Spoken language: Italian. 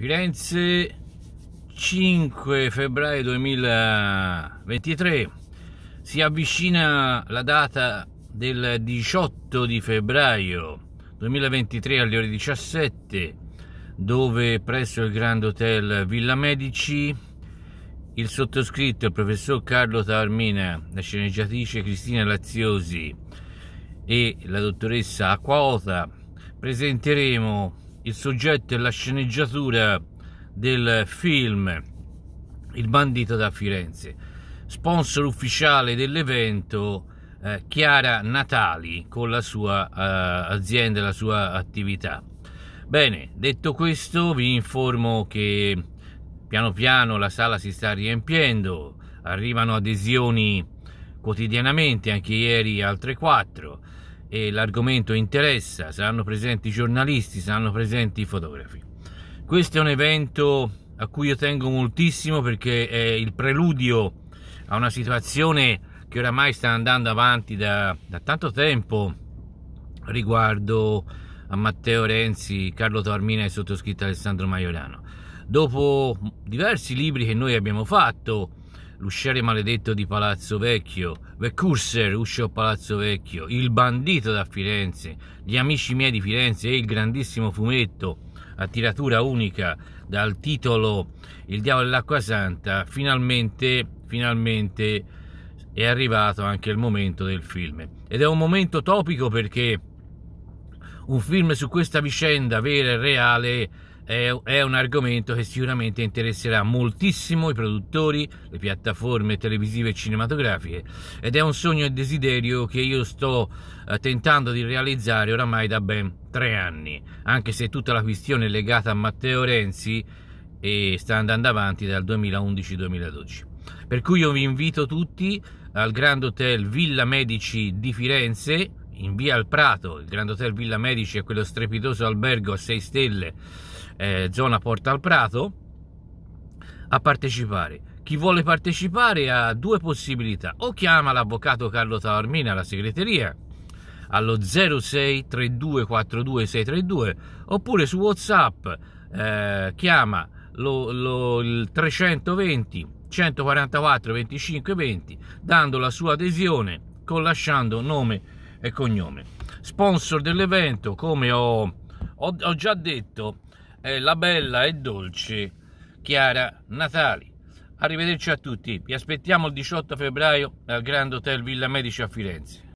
Firenze 5 febbraio 2023 si avvicina la data del 18 di febbraio 2023 alle ore 17 dove presso il Grand Hotel Villa Medici il sottoscritto il professor Carlo Tarmina, la sceneggiatrice Cristina Laziosi e la dottoressa Acquaota presenteremo il soggetto e la sceneggiatura del film Il bandito da Firenze. Sponsor ufficiale dell'evento eh, Chiara Natali con la sua eh, azienda e la sua attività. Bene, detto questo vi informo che piano piano la sala si sta riempiendo, arrivano adesioni quotidianamente, anche ieri altre quattro e l'argomento interessa, saranno presenti i giornalisti, saranno presenti i fotografi. Questo è un evento a cui io tengo moltissimo perché è il preludio a una situazione che oramai sta andando avanti da, da tanto tempo riguardo a Matteo Renzi, Carlo Tormina e sottoscritto Alessandro Maiorano. Dopo diversi libri che noi abbiamo fatto, l'usciere maledetto di Palazzo Vecchio, Vecurser uscì a Palazzo Vecchio, Il bandito da Firenze, Gli amici miei di Firenze e il grandissimo fumetto a tiratura unica dal titolo Il diavolo dell'acqua santa, finalmente, finalmente è arrivato anche il momento del film. Ed è un momento topico perché un film su questa vicenda vera e reale è, è un argomento che sicuramente interesserà moltissimo i produttori, le piattaforme televisive e cinematografiche ed è un sogno e desiderio che io sto eh, tentando di realizzare oramai da ben tre anni, anche se tutta la questione è legata a Matteo Renzi e sta andando avanti dal 2011-2012. Per cui io vi invito tutti al Grand Hotel Villa Medici di Firenze, in via al Prato, il Grand Hotel Villa Medici è quello strepitoso albergo a 6 stelle eh, zona Porta al Prato, a partecipare. Chi vuole partecipare ha due possibilità, o chiama l'avvocato Carlo Taormina alla segreteria allo 06 32 42 632 oppure su Whatsapp eh, chiama lo, lo, il 320 144 25 20 dando la sua adesione con lasciando nome e cognome. Sponsor dell'evento, come ho, ho, ho già detto, e eh, la bella e dolce Chiara Natali. Arrivederci a tutti, vi aspettiamo il 18 febbraio al Grand Hotel Villa Medici a Firenze.